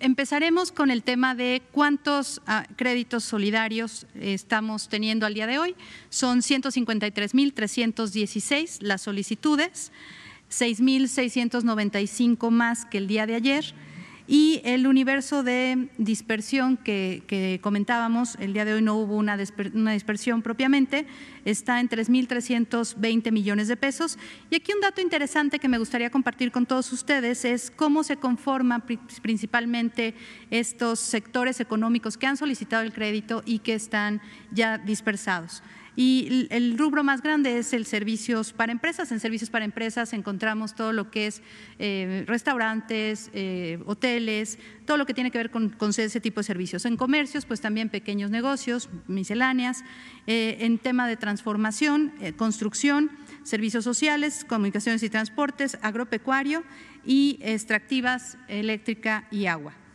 empezaremos con el tema de cuántos ah, créditos solidarios estamos teniendo al día de hoy. Son 153.316 las solicitudes, 6.695 más que el día de ayer y el universo de dispersión que, comentábamos, el día de hoy no hubo una, una dispersión propiamente, está en 3.320 millones de pesos. Y aquí un dato interesante que me gustaría compartir con todos ustedes es cómo se conforman principalmente estos sectores económicos que han solicitado el crédito y que están ya dispersados. Y el rubro más grande es el servicios para empresas. En servicios para empresas encontramos todo lo que es eh, restaurantes, eh, hoteles, todo lo que tiene que ver con, ese tipo de servicios. En comercios, pues también pequeños negocios, misceláneas. Eh, en tema de transformación, construcción, servicios sociales, comunicaciones y transportes, agropecuario y extractivas, eléctrica y agua.